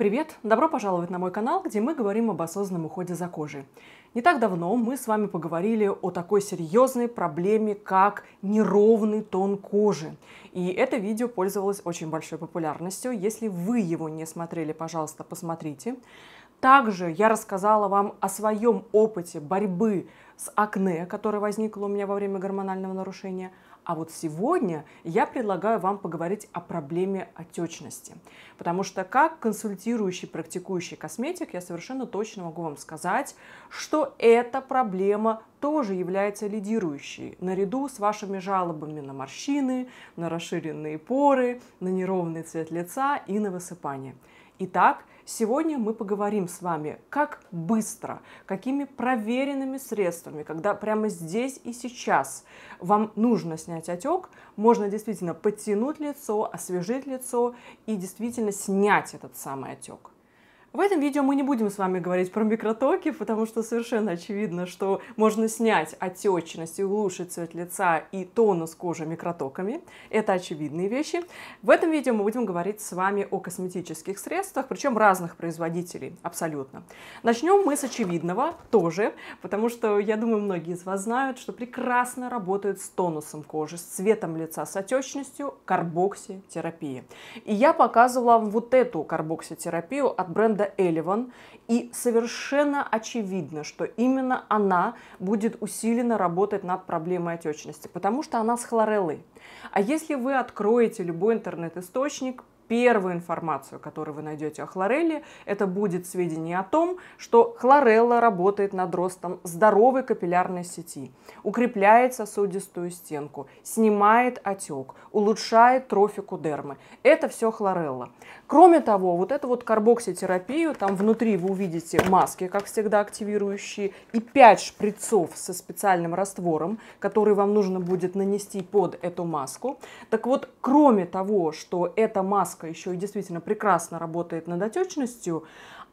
Привет! Добро пожаловать на мой канал, где мы говорим об осознанном уходе за кожей. Не так давно мы с вами поговорили о такой серьезной проблеме, как неровный тон кожи. И это видео пользовалось очень большой популярностью. Если вы его не смотрели, пожалуйста, посмотрите. Также я рассказала вам о своем опыте борьбы с акне, которое возникло у меня во время гормонального нарушения – а вот сегодня я предлагаю вам поговорить о проблеме отечности. Потому что как консультирующий, практикующий косметик, я совершенно точно могу вам сказать, что эта проблема тоже является лидирующей, наряду с вашими жалобами на морщины, на расширенные поры, на неровный цвет лица и на высыпание. Итак, Сегодня мы поговорим с вами, как быстро, какими проверенными средствами, когда прямо здесь и сейчас вам нужно снять отек, можно действительно подтянуть лицо, освежить лицо и действительно снять этот самый отек. В этом видео мы не будем с вами говорить про микротоки, потому что совершенно очевидно, что можно снять отечность и улучшить цвет лица и тонус кожи микротоками. Это очевидные вещи. В этом видео мы будем говорить с вами о косметических средствах, причем разных производителей, абсолютно. Начнем мы с очевидного тоже, потому что, я думаю, многие из вас знают, что прекрасно работают с тонусом кожи, с цветом лица, с отечностью карбокситерапия. И я показывала вам вот эту карбокситерапию от бренда Роланда Элливан, и совершенно очевидно, что именно она будет усиленно работать над проблемой отечности, потому что она с хлореллой. А если вы откроете любой интернет-источник, первую информацию, которую вы найдете о хлорелле, это будет сведение о том, что хлорелла работает над ростом здоровой капиллярной сети, укрепляет сосудистую стенку, снимает отек, улучшает трофику дермы. Это все хлорелла. Кроме того, вот эту вот карбокситерапию, там внутри вы увидите маски, как всегда, активирующие, и 5 шприцов со специальным раствором, который вам нужно будет нанести под эту маску. Так вот, кроме того, что эта маска маска еще и действительно прекрасно работает над отечностью,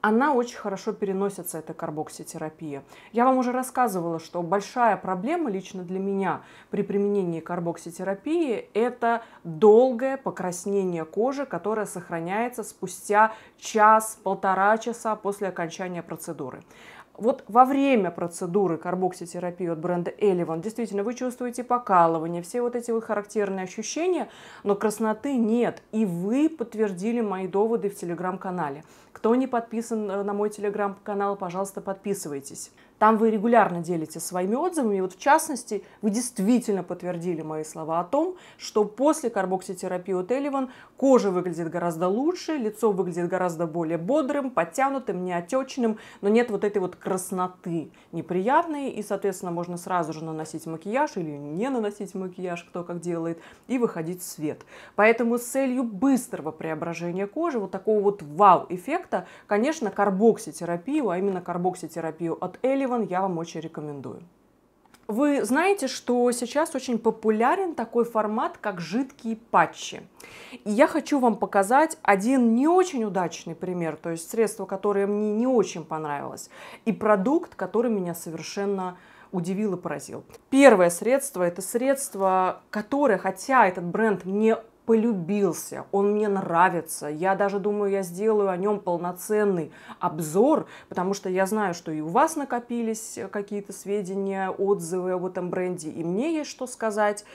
она очень хорошо переносится, эта карбокситерапия. Я вам уже рассказывала, что большая проблема лично для меня при применении карбокситерапии – это долгое покраснение кожи, которое сохраняется спустя час-полтора часа после окончания процедуры. Вот во время процедуры карбокситерапии от бренда Elevon действительно вы чувствуете покалывание, все вот эти вот характерные ощущения, но красноты нет. И вы подтвердили мои доводы в телеграм-канале. Кто не подписан подписан э, на мой телеграм-канал, пожалуйста, подписывайтесь. Там вы регулярно делитесь своими отзывами. И вот в частности, вы действительно подтвердили мои слова о том, что после карбокситерапии от Эливан кожа выглядит гораздо лучше, лицо выглядит гораздо более бодрым, подтянутым, неотечным, но нет вот этой вот красноты неприятной. И, соответственно, можно сразу же наносить макияж или не наносить макияж, кто как делает, и выходить в свет. Поэтому с целью быстрого преображения кожи, вот такого вот вау-эффекта, конечно, карбокситерапию, а именно карбокситерапию от Эливан, Sullivan я вам очень рекомендую. Вы знаете, что сейчас очень популярен такой формат, как жидкие патчи. И я хочу вам показать один не очень удачный пример, то есть средство, которое мне не очень понравилось, и продукт, который меня совершенно удивил и поразил. Первое средство – это средство, которое, хотя этот бренд мне полюбился, он мне нравится. Я даже думаю, я сделаю о нем полноценный обзор, потому что я знаю, что и у вас накопились какие-то сведения, отзывы об этом бренде, и мне есть что сказать.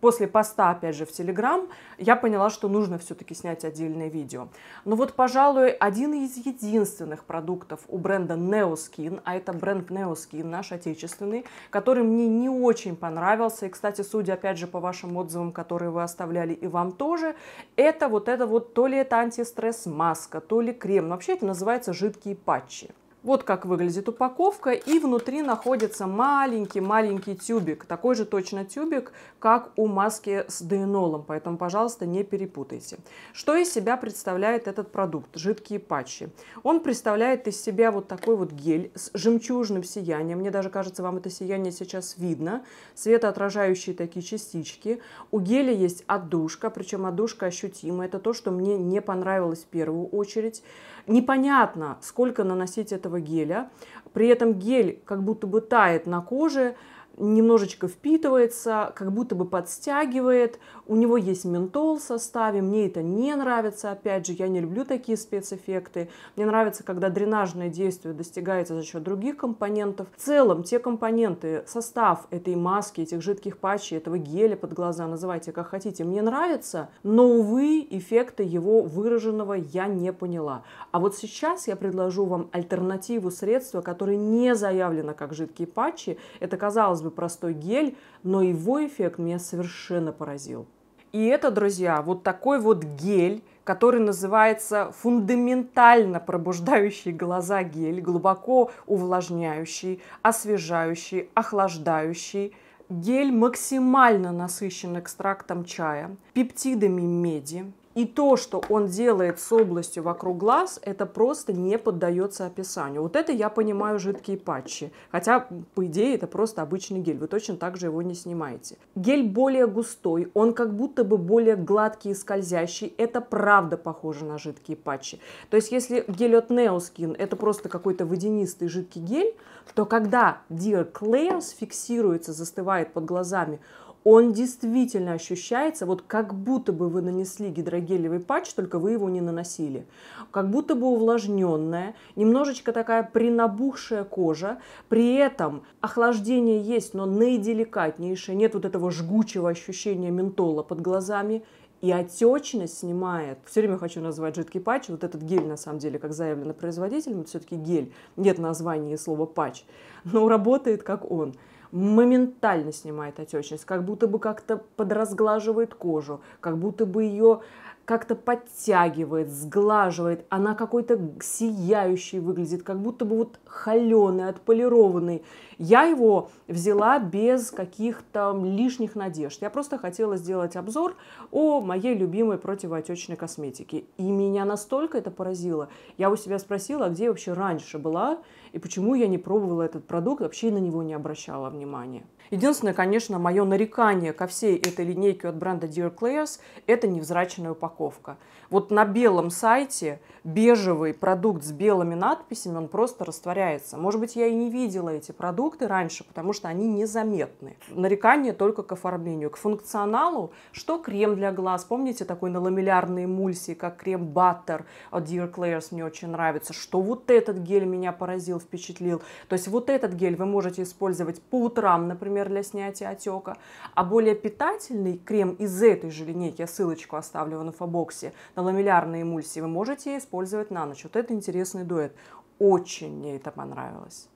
После поста, опять же, в Телеграм я поняла, что нужно все-таки снять отдельное видео. Но вот, пожалуй, один из единственных продуктов у бренда Neoskin, а это бренд Neoskin, наш отечественный, который мне не очень понравился. И, кстати, судя, опять же, по вашим отзывам, которые вы оставляли, и вам тоже, это вот это вот, то ли это антистресс маска, то ли крем. Но вообще это называется жидкие патчи. Вот как выглядит упаковка. И внутри находится маленький-маленький тюбик. Такой же точно тюбик, как у маски с дейнолом. Поэтому, пожалуйста, не перепутайте. Что из себя представляет этот продукт? Жидкие патчи. Он представляет из себя вот такой вот гель с жемчужным сиянием. Мне даже кажется, вам это сияние сейчас видно. Светоотражающие такие частички. У геля есть отдушка, причем отдушка ощутима. Это то, что мне не понравилось в первую очередь. Непонятно, сколько наносить этого геля. При этом гель как будто бы тает на коже, немножечко впитывается, как будто бы подстягивает. У него есть ментол в составе, мне это не нравится. Опять же, я не люблю такие спецэффекты. Мне нравится, когда дренажное действие достигается за счет других компонентов. В целом, те компоненты, состав этой маски, этих жидких патчей, этого геля под глаза, называйте как хотите, мне нравится, но, увы, эффекта его выраженного я не поняла. А вот сейчас я предложу вам альтернативу средства, которое не заявлено как жидкие патчи. Это, казалось бы, такой простой гель, но его эффект меня совершенно поразил. И это, друзья, вот такой вот гель, который называется фундаментально пробуждающий глаза гель, глубоко увлажняющий, освежающий, охлаждающий. Гель максимально насыщен экстрактом чая, пептидами меди, и то, что он делает с областью вокруг глаз, это просто не поддается описанию. Вот это я понимаю жидкие патчи. Хотя, по идее, это просто обычный гель. Вы точно так же его не снимаете. Гель более густой, он как будто бы более гладкий и скользящий. Это правда похоже на жидкие патчи. То есть, если гель от Neoskin это просто какой-то водянистый жидкий гель, то когда Dear Clairs фиксируется, застывает под глазами, он действительно ощущается, вот как будто бы вы нанесли гидрогелевый патч, только вы его не наносили. Как будто бы увлажненная, немножечко такая принабухшая кожа, при этом охлаждение есть, но наиделикатнейшее, нет вот этого жгучего ощущения ментола под глазами, и отечность снимает. Все время хочу назвать жидкий патч. Вот этот гель, на самом деле, как заявлено производителем, все-таки гель. Нет названия и слова патч. Но работает как он моментально снимает отечность, как будто бы как-то подразглаживает кожу, как будто бы ее как-то подтягивает, сглаживает. Она какой-то сияющий выглядит, как будто бы вот холеный, отполированный. Я его взяла без каких-то лишних надежд. Я просто хотела сделать обзор о моей любимой противоотечной косметике. И меня настолько это поразило. Я у себя спросила, а где я вообще раньше была и почему я не пробовала этот продукт, вообще на него не обращала внимания. Единственное, конечно, мое нарекание ко всей этой линейке от бренда Dear Claire's – это невзрачная упаковка. Вот на белом сайте бежевый продукт с белыми надписями, он просто растворяется. Может быть, я и не видела эти продукты раньше, потому что они незаметны. Нарекание только к оформлению, к функционалу, что крем для глаз. Помните такой на ламеллярной эмульсии, как крем Butter от Dear Claire's мне очень нравится, что вот этот гель меня поразил, впечатлил. То есть вот этот гель вы можете использовать по утрам, например, например, для снятия отека. А более питательный крем из этой же линейки, я ссылочку оставлю в инфобоксе, на ламеллярные эмульсии вы можете использовать на ночь. Вот это интересный дуэт. Очень мне это понравилось.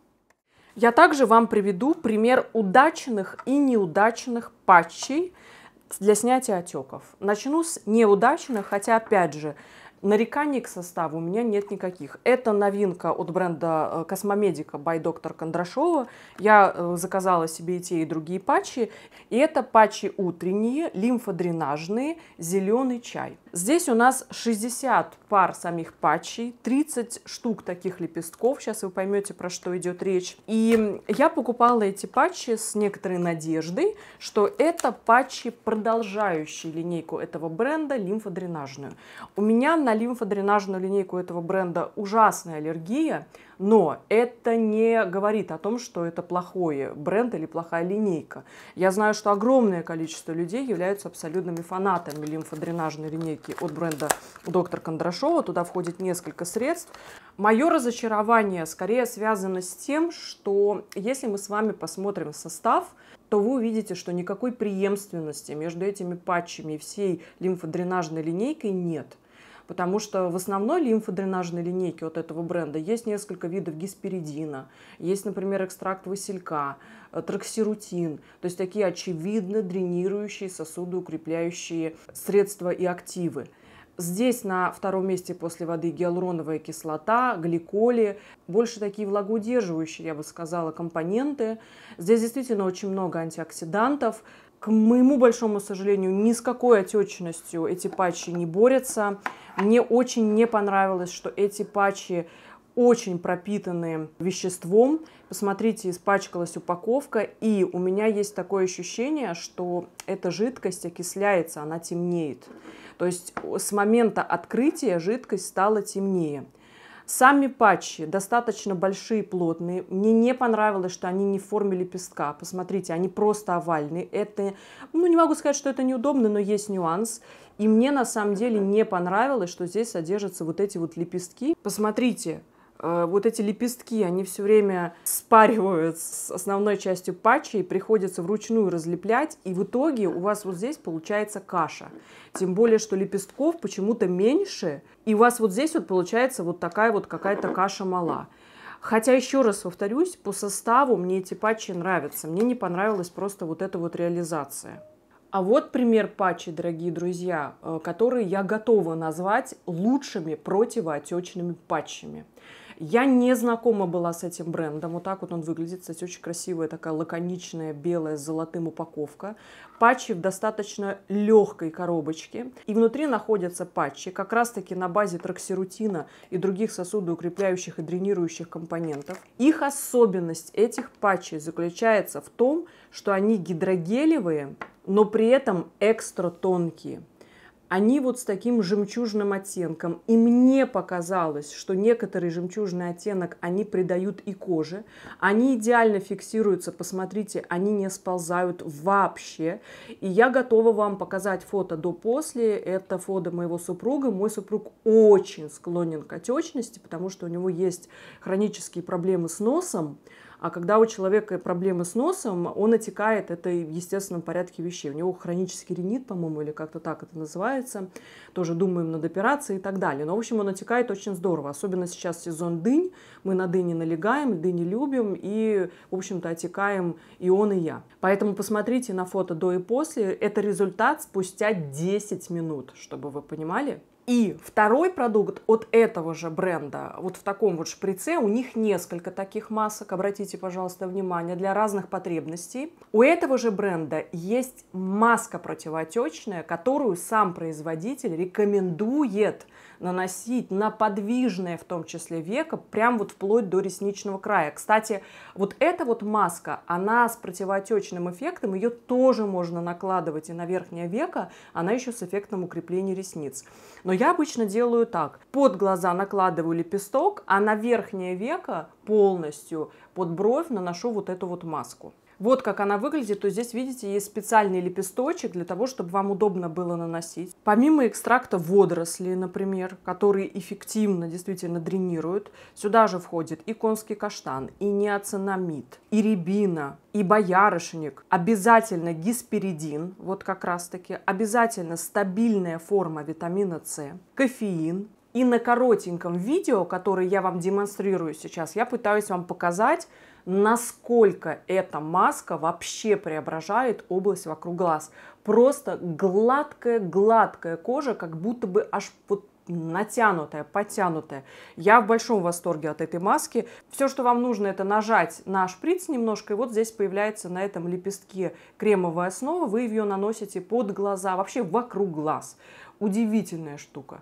Я также вам приведу пример удачных и неудачных патчей для снятия отеков. Начну с неудачных, хотя, опять же, Нареканий к составу у меня нет никаких. Это новинка от бренда э, Космомедика by доктор Кондрашова. Я э, заказала себе и те, и другие патчи. И это патчи утренние, лимфодренажные, зеленый чай. Здесь у нас 60 пар самих патчей, 30 штук таких лепестков. Сейчас вы поймете, про что идет речь. И я покупала эти патчи с некоторой надеждой, что это патчи, продолжающие линейку этого бренда, лимфодренажную. У меня на лимфодренажную линейку этого бренда ужасная аллергия, но это не говорит о том, что это плохой бренд или плохая линейка. Я знаю, что огромное количество людей являются абсолютными фанатами лимфодренажной линейки от бренда доктор Кондрашова. Туда входит несколько средств. Мое разочарование скорее связано с тем, что если мы с вами посмотрим состав, то вы увидите, что никакой преемственности между этими патчами и всей лимфодренажной линейкой нет потому что в основной лимфодренажной линейке вот этого бренда есть несколько видов гисперидина, есть, например, экстракт василька, э, троксирутин, то есть такие очевидно дренирующие сосуды укрепляющие средства и активы. Здесь на втором месте после воды гиалуроновая кислота, гликоли, больше такие влагоудерживающие, я бы сказала, компоненты. Здесь действительно очень много антиоксидантов, к моему большому сожалению, ни с какой отечностью эти патчи не борются. Мне очень не понравилось, что эти патчи очень пропитаны веществом. Посмотрите, испачкалась упаковка, и у меня есть такое ощущение, что эта жидкость окисляется, она темнеет. То есть с момента открытия жидкость стала темнее. Сами патчи достаточно большие, плотные. Мне не понравилось, что они не в форме лепестка. Посмотрите, они просто овальные. Это, ну не могу сказать, что это неудобно, но есть нюанс. И мне на самом деле не понравилось, что здесь содержатся вот эти вот лепестки. Посмотрите, Э, вот эти лепестки, они все время спаривают с основной частью патча и приходится вручную разлеплять, и в итоге у вас вот здесь получается каша. Тем более, что лепестков почему-то меньше, и у вас вот здесь вот получается вот такая вот какая-то каша мала. Хотя, еще раз повторюсь, по составу мне эти патчи нравятся. Мне не понравилась просто вот эта вот реализация. А вот пример патчи, дорогие друзья, э, которые я готова назвать лучшими противоотечными патчами. Я не знакома была с этим брендом. Вот так вот он выглядит. Кстати, очень красивая такая лаконичная белая с золотым упаковка. Патчи в достаточно легкой коробочке. И внутри находятся патчи как раз-таки на базе троксирутина и других сосудоукрепляющих и дренирующих компонентов. Их особенность этих патчей заключается в том, что они гидрогелевые, но при этом экстра тонкие они вот с таким жемчужным оттенком. И мне показалось, что некоторый жемчужный оттенок они придают и коже. Они идеально фиксируются, посмотрите, они не сползают вообще. И я готова вам показать фото до-после. Это фото моего супруга. Мой супруг очень склонен к отечности, потому что у него есть хронические проблемы с носом. А когда у человека проблемы с носом, он отекает, это в естественном порядке вещей. У него хронический ринит, по-моему, или как-то так это называется. Тоже думаем над операцией и так далее. Но, в общем, он отекает очень здорово. Особенно сейчас сезон дынь. Мы на дыни налегаем, дыни любим и, в общем-то, отекаем и он, и я. Поэтому посмотрите на фото до и после. Это результат спустя 10 минут, чтобы вы понимали. И второй продукт от этого же бренда, вот в таком вот шприце, у них несколько таких масок, обратите, пожалуйста, внимание, для разных потребностей. У этого же бренда есть маска противоотечная, которую сам производитель рекомендует наносить на подвижное, в том числе, веко, прям вот вплоть до ресничного края. Кстати, вот эта вот маска, она с противоотечным эффектом, ее тоже можно накладывать и на верхнее веко, она еще с эффектом укрепления ресниц. Но я обычно делаю так. Под глаза накладываю лепесток, а на верхнее веко полностью под бровь наношу вот эту вот маску. Вот как она выглядит, то здесь, видите, есть специальный лепесточек для того, чтобы вам удобно было наносить. Помимо экстракта водорослей, например, которые эффективно действительно дренируют, сюда же входит и конский каштан, и неоцинамид, и рябина, и боярышник, обязательно гисперидин, вот как раз таки, обязательно стабильная форма витамина С, кофеин, и на коротеньком видео, которое я вам демонстрирую сейчас, я пытаюсь вам показать, насколько эта маска вообще преображает область вокруг глаз. Просто гладкая-гладкая кожа, как будто бы аж вот натянутая, подтянутая. Я в большом восторге от этой маски. Все, что вам нужно, это нажать на шприц немножко, и вот здесь появляется на этом лепестке кремовая основа. Вы ее наносите под глаза, вообще вокруг глаз. Удивительная штука.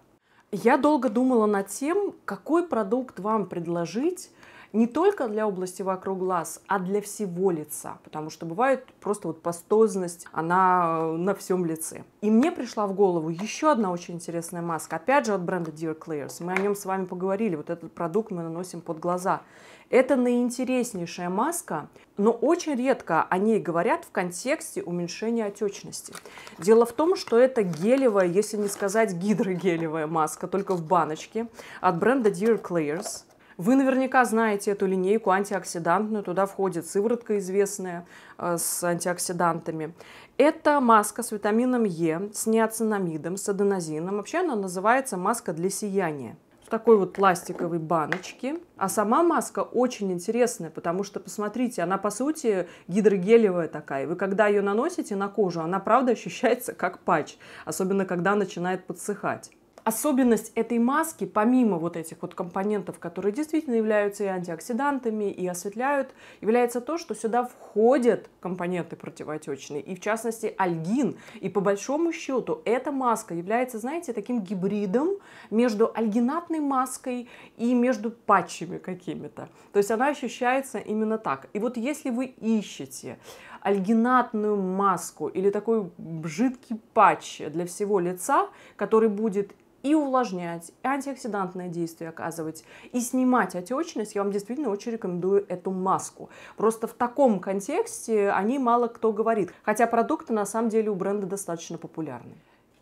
Я долго думала над тем, какой продукт вам предложить, не только для области вокруг глаз, а для всего лица, потому что бывает просто вот пастозность, она э, на всем лице. И мне пришла в голову еще одна очень интересная маска, опять же от бренда Dear Clears, мы о нем с вами поговорили, вот этот продукт мы наносим под глаза. Это наиинтереснейшая маска, но очень редко о ней говорят в контексте уменьшения отечности. Дело в том, что это гелевая, если не сказать гидрогелевая маска, только в баночке от бренда Dear Clears. Вы наверняка знаете эту линейку антиоксидантную, туда входит сыворотка известная э, с антиоксидантами. Это маска с витамином Е, с неоцинамидом, с аденозином. Вообще она называется маска для сияния в такой вот пластиковой баночке. А сама маска очень интересная, потому что, посмотрите, она по сути гидрогелевая такая. Вы когда ее наносите на кожу, она правда ощущается как патч, особенно когда начинает подсыхать. Особенность этой маски, помимо вот этих вот компонентов, которые действительно являются и антиоксидантами, и осветляют, является то, что сюда входят компоненты противоотечные, и в частности альгин. И по большому счету эта маска является, знаете, таким гибридом между альгинатной маской и между патчами какими-то. То есть она ощущается именно так. И вот если вы ищете альгинатную маску или такой жидкий патч для всего лица, который будет и увлажнять, и антиоксидантное действие оказывать, и снимать отечность, я вам действительно очень рекомендую эту маску. Просто в таком контексте они мало кто говорит, хотя продукты на самом деле у бренда достаточно популярны.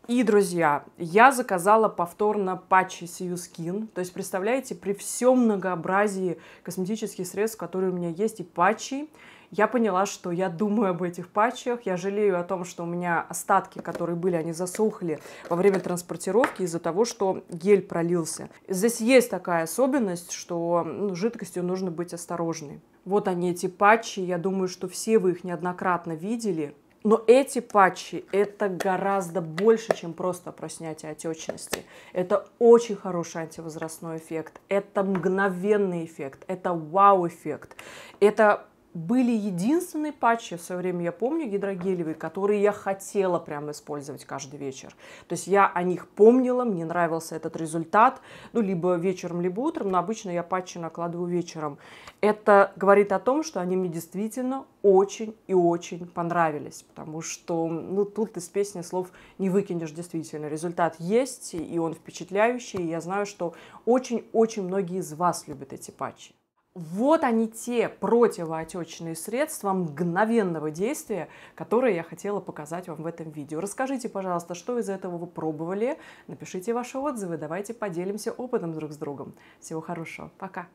И, друзья, я заказала повторно патчи Сию Skin. То есть, представляете, при всем многообразии косметических средств, которые у меня есть, и патчи, я поняла, что я думаю об этих патчах, я жалею о том, что у меня остатки, которые были, они засохли во время транспортировки из-за того, что гель пролился. Здесь есть такая особенность, что ну, жидкостью нужно быть осторожной. Вот они, эти патчи, я думаю, что все вы их неоднократно видели. Но эти патчи – это гораздо больше, чем просто про снятие отечности. Это очень хороший антивозрастной эффект. Это мгновенный эффект. Это вау-эффект. Это были единственные патчи в свое время, я помню, гидрогелевые, которые я хотела прямо использовать каждый вечер. То есть я о них помнила, мне нравился этот результат, ну, либо вечером, либо утром, но обычно я патчи накладываю вечером. Это говорит о том, что они мне действительно очень и очень понравились, потому что, ну, тут из песни слов не выкинешь действительно. Результат есть, и он впечатляющий, и я знаю, что очень-очень многие из вас любят эти патчи. Вот они те противоотечные средства мгновенного действия, которые я хотела показать вам в этом видео. Расскажите, пожалуйста, что из этого вы пробовали, напишите ваши отзывы, давайте поделимся опытом друг с другом. Всего хорошего, пока!